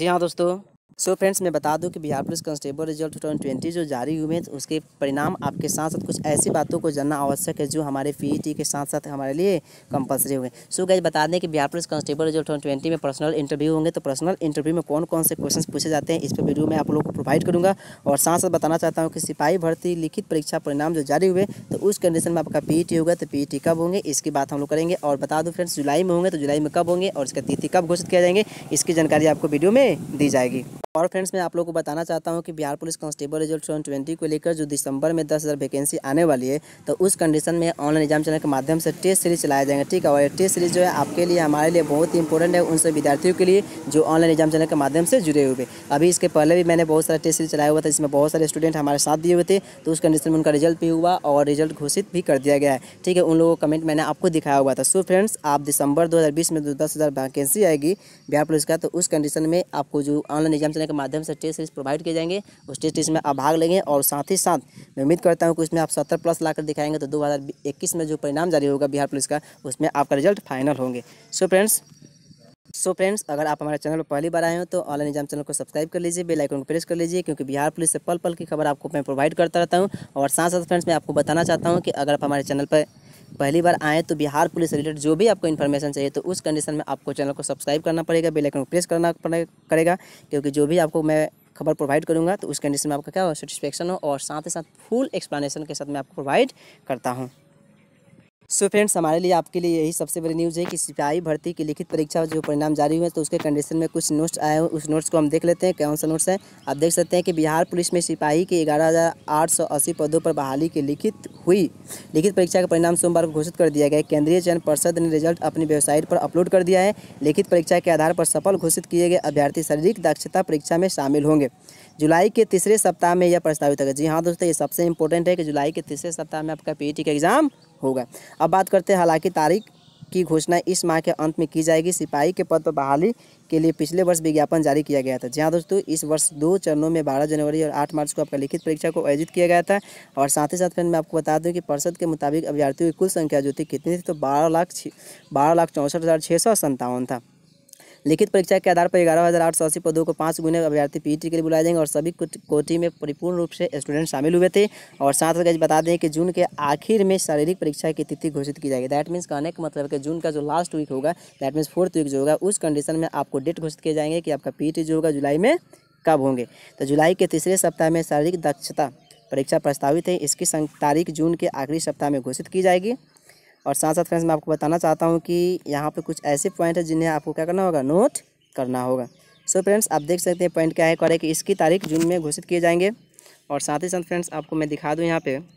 जी हाँ दोस्तों सो so friends मैं बता दूं कि बिहार पुलिस कांस्टेबल रिजल्ट 2020 जो जारी हुए हैं तो उसके परिणाम आपके साथ साथ कुछ ऐसी बातों को जानना आवश्यक है जो हमारे पीईटी e के साथ साथ हमारे लिए कंपलसरी हुए सो so बता दें कि बिहार पुलिस कांस्टेबल रिजल्ट 2020 में पर्सनल इंटरव्यू होंगे तो पर्सनल इंटरव्यू में कौन कौन से क्वेश्चन पूछे जाते हैं इस पर वीडियो में आप लोग को प्रोवाइड करूँगा और साथ साथ बताना चाहता हूँ कि सिपाही भर्ती लिखित परीक्षा परिणाम जो जारी हुए तो उस कंडीशन में आपका पी e होगा तो पी e कब होंगे इसकी बात हम लोग करेंगे और बता दूँ फ्रेंड्स जुलाई में होंगे तो जुलाई में कब होंगे और इसका तिथि कब घोषित किया जाएंगे इसकी जानकारी आपको वीडियो में दी जाएगी और फ्रेंड्स मैं आप लोग को बताना चाहता हूँ कि Bihar police constable result twenty को लेकर जो दिसंबर में दस हज़ार वैकेंसी आने वाली है तो उस कंडीशन में ऑनलाइन एग्जाम चैनल के माध्यम से टेस्ट सीरीज चलाया जाएंगे ठीक है और ये टेस्ट सीरीज जो है आपके लिए हमारे लिए बहुत ही इंपॉर्टेंट है उन सब विद्यार्थियों के लिए जो ऑनलाइन एग्जाम चैनल के माध्यम से जुड़े हुए अभी इसके पहले भी मैंने बहुत सारा टेस्ट सीरीज चलाया हुआ था जिसमें बहुत सारे स्टूडेंट हमारे साथ दिए हुए थे तो उस कंडीशन में उनका रिजल्ट भी हुआ और रिजल्ट घोषित भी कर दिया गया है ठीक है उन लोगों का कमेंट मैंने आपको दिखाया हुआ था सो फ्रेंड्स आप दिसंबर दो में जो दस हज़ार वैकेंसी आएगी बिहार पुलिस का तो उस कंडीशन में आपको जो ऑनलाइन एग्जाम चैनल योजना के माध्यम से टेस्ट सीरीज प्रोवाइड किए जाएंगे उस टेस्ट सीरीज में आप भाग लेंगे और साथ ही साथ मैं उम्मीद करता हूँ कि उसमें आप सत्तर प्लस लाकर दिखाएंगे तो दो में जो परिणाम जारी होगा बिहार पुलिस का उसमें आपका रिजल्ट फाइनल होंगे so friends so so friends अगर आप हमारे चैनल पर पहली बार आए हो तो ऑनलाइन एग्जाम चैनल को सब्सक्राइब कर लीजिए बेल आइकन को प्रेस कर लीजिए क्योंकि बिहार पुलिस से पल पल की खबर आपको मैं प्रोवाइड करता रहता हूँ और साथ साथ फ्रेंड्स मैं आपको बताना चाहता हूँ कि अगर आप हमारे चैनल पर पहली बार आएँ तो बिहार पुलिस रिलेटेड जो भी आपको इन्फॉर्मेशन चाहिए तो उस कंडीशन में आपको चैनल को सब्सक्राइब करना पड़ेगा बेल आइकन को प्रेस करना पड़ेगा क्योंकि जो भी आपको मैं खबर प्रोवाइड करूँगा तो उस कंडीशन में आपका क्या हो सेटिस्फेक्शन हो और साथ ही साथ फुल एक्सप्लेनेशन के साथ मैं आपको प्रोवाइड करता हूँ सो so फ्रेंड्स हमारे लिए आपके लिए यही सबसे बड़ी न्यूज़ है कि सिपाही भर्ती की लिखित परीक्षा जो परिणाम जारी हुए हैं तो उसके कंडीशन में कुछ नोट्स आए हैं उस नोट्स को हम देख लेते हैं कौन सा नोट्स है आप देख सकते हैं कि बिहार पुलिस में सिपाही के ग्यारह पदों पर बहाली की लिखित हुई लिखित परीक्षा का परिणाम सोमवार को घोषित कर दिया गया केंद्रीय चयन पर्षद ने रिजल्ट अपनी वेबसाइट पर अपलोड कर दिया है लिखित परीक्षा के आधार पर सफल घोषित किए गए अभ्यर्थी शारीरिक दक्षता परीक्षा में शामिल होंगे जुलाई के तीसरे सप्ताह में यह प्रस्तावित है जी हाँ दोस्तों ये सबसे इंपॉर्टेंट है कि जुलाई के तीसरे सप्ताह में आपका पी का एग्ज़ाम होगा अब बात करते हैं हालांकि तारीख की घोषणा इस माह के अंत में की जाएगी सिपाही के पद पर बहाली के लिए पिछले वर्ष विज्ञापन जारी किया गया था जहाँ दोस्तों इस वर्ष दो चरणों में 12 जनवरी और 8 मार्च को आपका लिखित परीक्षा को आयोजित किया गया था और साथ ही साथ फिर मैं आपको बता दूं कि परिषद के मुताबिक अभ्यर्थियों की कुल संख्या जो थी कितनी थी तो बारह लाख बारह लाख चौंसठ हज़ार छः सौ संतावन था लिखित परीक्षा के आधार पर ग्यारह हज़ार आठ सौ अस्सी पदों को पाँच गुने अभ्यर्थी पीटी के लिए बुलाए जाएंगे और सभी कोटी में परिपूर्ण रूप से स्टूडेंट शामिल हुए थे और साथ साथ बता दें कि जून के आखिर में शारीरिक परीक्षा की तिथि घोषित की जाएगी दैट मीन्स कहने का मतलब कि जून का जो लास्ट वीक होगा दैट मीन्स फोर्थ वीक जो होगा उस कंडीशन में आपको डेट घोषित किए जाएंगे कि आपका पी जो होगा जुलाई में कब होंगे तो जुलाई के तीसरे सप्ताह में शारीरिक दक्षता परीक्षा प्रस्तावित है इसकी तारीख जून के आखिरी सप्ताह में घोषित की जाएगी और साथ साथ फ्रेंड्स मैं आपको बताना चाहता हूँ कि यहाँ पर कुछ ऐसे पॉइंट है जिन्हें आपको क्या करना होगा नोट करना होगा सो so फ्रेंड्स आप देख सकते हैं पॉइंट क्या है करे कि इसकी तारीख जून में घोषित किए जाएंगे और साथ ही साथ फ्रेंड्स आपको मैं दिखा दूँ यहाँ पर